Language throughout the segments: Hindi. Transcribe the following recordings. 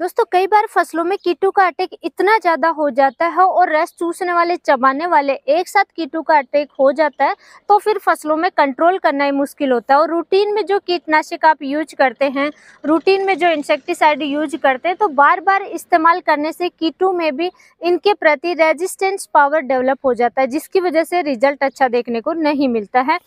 दोस्तों कई बार फसलों में कीटू का अटैक इतना ज्यादा हो जाता है और रस चूसने वाले चबाने वाले एक साथ कीटू का अटैक हो जाता है तो फिर फसलों में कंट्रोल करना ही मुश्किल होता है और रूटीन में जो कीटनाशक आप यूज करते हैं रूटीन में जो इंसेक्टिसाइड यूज करते हैं तो बार बार इस्तेमाल करने से कीटू में भी इनके प्रति रेजिस्टेंस पावर डेवलप हो जाता है जिसकी वजह से रिजल्ट अच्छा देखने को नहीं मिलता है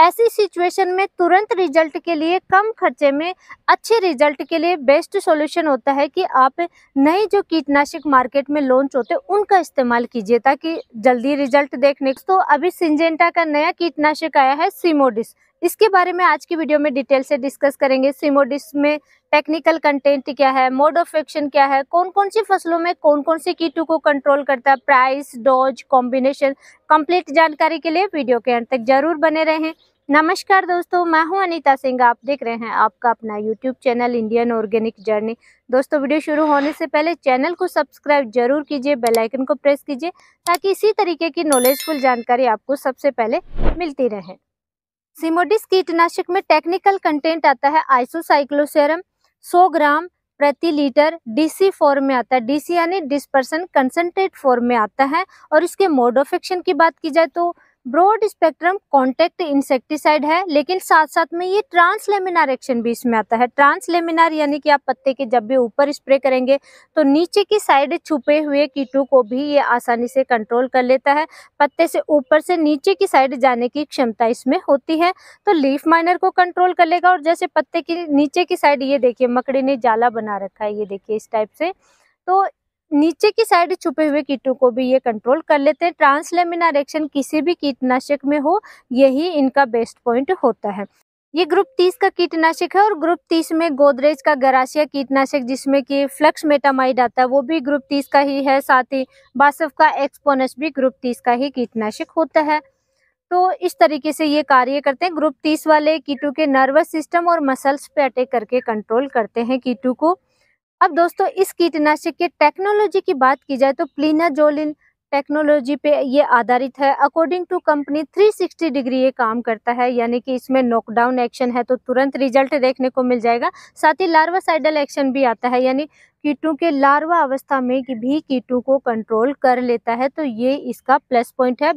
ऐसी सिचुएशन में तुरंत रिजल्ट के लिए कम खर्चे में अच्छे रिजल्ट के लिए बेस्ट सॉल्यूशन होता है कि आप नए जो कीटनाशक मार्केट में लॉन्च होते उनका इस्तेमाल कीजिए ताकि जल्दी रिजल्ट देखने तो अभी सिंजेंटा का नया कीटनाशक आया है सीमोडिस इसके बारे में आज की वीडियो में डिटेल से डिस्कस करेंगे सीमोडिस में टेक्निकल कंटेंट क्या है मोड ऑफ एक्शन क्या है कौन कौन सी फसलों में कौन कौन से कीटों को कंट्रोल करता है प्राइस डोज कॉम्बिनेशन कंप्लीट जानकारी के लिए वीडियो के अंत तक जरूर बने रहें नमस्कार दोस्तों मैं हूं अनीता सिंह आप देख रहे हैं आपका अपना YouTube channel Indian organic journey दोस्तों वीडियो शुरू होने से पहले चैनल को सब्सक्राइब जरूर कीजिए बेल आइकन को प्रेस कीजिए ताकि इसी तरीके की नॉलेजफुल जानकारी आपको सबसे पहले मिलती रहे सिमोडिस कीटनाशक में टेक्निकल कंटेंट आता है आइसोसाइक्लोसेरम 100 ग्राम प्रति लीटर डीसी फॉर्म में आता है डीसी यानी डिस्पर्सन कंसनट्रेट फॉर्म में आता है और इसके मोड ऑफ एक्शन की बात की जाए तो ब्रॉड स्पेक्ट्रम कॉन्टेक्ट इंसेक्टिसाइड है लेकिन साथ साथ में ये ट्रांसलेमिनार एक्शन भी इसमें आता है ट्रांसलेमिनार यानी कि आप पत्ते के जब भी ऊपर स्प्रे करेंगे तो नीचे की साइड छुपे हुए कीटों को भी ये आसानी से कंट्रोल कर लेता है पत्ते से ऊपर से नीचे की साइड जाने की क्षमता इसमें होती है तो लीफ माइनर को कंट्रोल कर लेगा और जैसे पत्ते की नीचे की साइड ये देखिए मकड़ी ने जाला बना रखा है ये देखिए इस टाइप से तो नीचे की साइड छुपे हुए कीटों को भी ये कंट्रोल कर लेते हैं ट्रांसलेमिनार एक्शन किसी भी कीटनाशक में हो यही इनका बेस्ट पॉइंट होता है ये ग्रुप तीस का कीटनाशक है और ग्रुप तीस में गोदरेज का गरासिया कीटनाशक जिसमें कि फ्लक्स मेटामाइड आता है वो भी ग्रुप तीस का ही है साथ ही बासफ का एक्सपोनस भी ग्रुप तीस का ही कीटनाशक होता है तो इस तरीके से ये कार्य करते हैं ग्रुप तीस वाले कीटू के नर्वस सिस्टम और मसल्स पे अटैक करके कंट्रोल करते हैं कीटू को अब दोस्तों इस कीटनाशक के टेक्नोलॉजी की बात की जाए तो प्लीनाजोलिन टेक्नोलॉजी पे ये आधारित है अकॉर्डिंग टू कंपनी 360 डिग्री ये काम करता है यानी कि इसमें नॉकडाउन एक्शन है तो तुरंत रिजल्ट देखने को मिल जाएगा साथ ही लार्वा साइडल एक्शन भी आता है यानी कीटों के लार्वा अवस्था में भी कीटों को कंट्रोल कर लेता है तो ये इसका प्लस पॉइंट है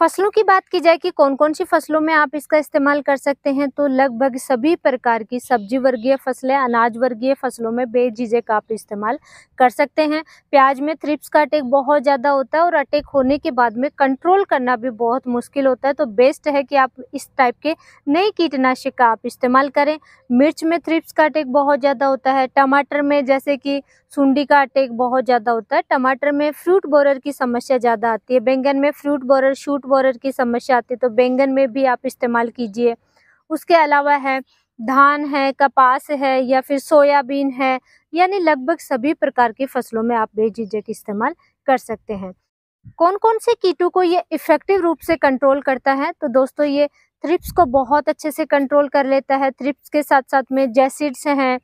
फसलों की बात की जाए कि कौन कौन सी फसलों में आप इसका इस्तेमाल कर सकते हैं तो लगभग सभी प्रकार की सब्जी वर्गीय फसलें अनाज वर्गीय फसलों में का आप इस्तेमाल कर सकते हैं प्याज में थ्रिप्स का अटैक बहुत ज़्यादा होता है और अटैक होने के बाद में कंट्रोल करना भी बहुत मुश्किल होता है तो बेस्ट है कि आप इस टाइप के नए कीटनाशक का आप इस्तेमाल करें मिर्च में थ्रिप्स का अटैक बहुत ज़्यादा होता है टमाटर में जैसे कि सूंडी का अटैक बहुत ज़्यादा होता है टमाटर में फ्रूट बोरर की समस्या ज़्यादा आती है बैंगन में fruit borer shoot root borer की समस्या आती है तो बैंगन में भी आप इस्तेमाल कीजिए उसके अलावा है धान है कपास है या फिर सोयाबीन है यानी लगभग सभी प्रकार की फसलों में आप बेझिझक इस्तेमाल कर सकते हैं कौन कौन से कीटों को ये इफेक्टिव रूप से कंट्रोल करता है तो दोस्तों ये थ्रिप्स को बहुत अच्छे से कंट्रोल कर लेता है थ्रिप्स के साथ साथ में जैसिड्स हैं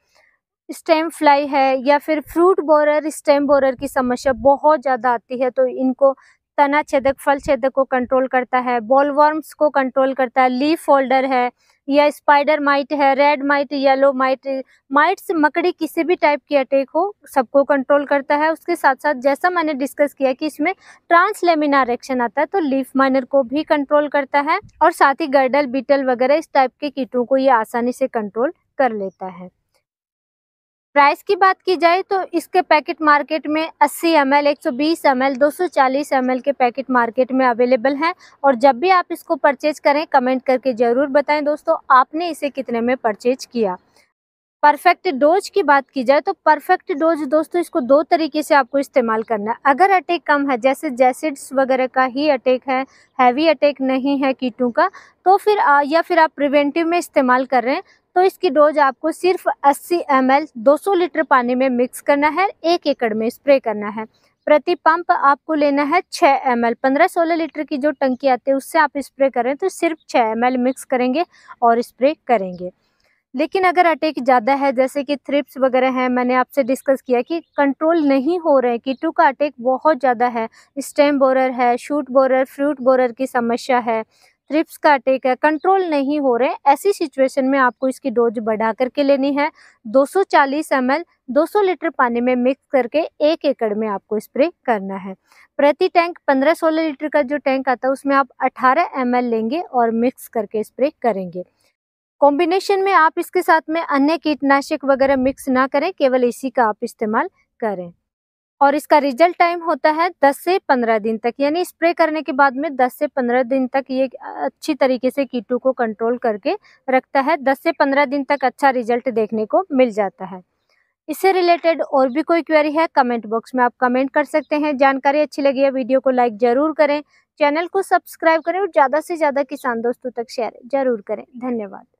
स्टेम फ्लाई है या फिर फ्रूट बोरर स्टेम बोरर की समस्या बहुत ज़्यादा आती है तो इनको तना छेदक फल छेदक को कंट्रोल करता है बॉलवर्म्स को कंट्रोल करता है लीफ होल्डर है या स्पाइडर माइट है red mite yellow mite mites मकड़ी किसी भी टाइप की अटैक हो सबको कंट्रोल करता है उसके साथ साथ जैसा मैंने डिस्कस किया कि इसमें ट्रांसलेमिनार एक्शन आता है तो लीफ माइनर को भी कंट्रोल करता है और साथ ही गर्डल बीटल वगैरह इस टाइप के कीटों को ये आसानी से कंट्रोल कर लेता है प्राइस की बात की जाए तो इसके पैकेट मार्केट में 80 एम एल एक सौ बीस एम एल दो सौ चालीस एम एल के पैकेट मार्केट में अवेलेबल हैं और जब भी आप इसको परचेज करें कमेंट करके ज़रूर बताएं दोस्तों आपने इसे कितने में परचेज किया परफेक्ट डोज की बात की जाए तो परफेक्ट डोज दोस्तों इसको दो तरीके से आपको इस्तेमाल करना है अगर अटैक कम है जैसे जैसिड्स वगैरह का ही अटैक है हैवी अटैक नहीं है कीटों का तो फिर आ, या फिर आप प्रिवेंटिव में इस्तेमाल कर रहे हैं तो इसकी डोज आपको सिर्फ 80 एम 200 लीटर पानी में मिक्स करना है एक एकड़ में स्प्रे करना है प्रति पंप आपको लेना है 6 एम एल पंद्रह सोलह लीटर की जो टंकी आती है उससे आप स्प्रे करें तो सिर्फ 6 एम मिक्स करेंगे और स्प्रे करेंगे लेकिन अगर अटैक ज़्यादा है जैसे कि थ्रिप्स वगैरह हैं मैंने आपसे डिस्कस किया कि कंट्रोल नहीं हो रहे कीटू का अटैक बहुत ज़्यादा है स्टेम बोरर है शूट बोरर फ्रूट बोरर की समस्या है रिप्स का अटैक है कंट्रोल नहीं हो रहे ऐसी सिचुएशन में आपको इसकी डोज बढ़ा करके लेनी है 240 सौ 200 लीटर पानी में मिक्स करके एक एकड़ में आपको स्प्रे करना है प्रति टैंक 15-16 लीटर का जो टैंक आता है उसमें आप 18 एम लेंगे और मिक्स करके स्प्रे करेंगे कॉम्बिनेशन में आप इसके साथ में अन्य कीटनाशक वगैरह मिक्स ना करें केवल इसी का आप इस्तेमाल करें और इसका रिजल्ट टाइम होता है 10 से 15 दिन तक यानी स्प्रे करने के बाद में 10 से 15 दिन तक ये अच्छी तरीके से कीटू को कंट्रोल करके रखता है 10 से 15 दिन तक अच्छा रिजल्ट देखने को मिल जाता है इससे रिलेटेड और भी कोई क्वेरी है कमेंट बॉक्स में आप कमेंट कर सकते हैं जानकारी अच्छी लगी है वीडियो को लाइक ज़रूर करें चैनल को सब्सक्राइब करें और ज़्यादा से ज़्यादा किसान दोस्तों तक शेयर ज़रूर करें धन्यवाद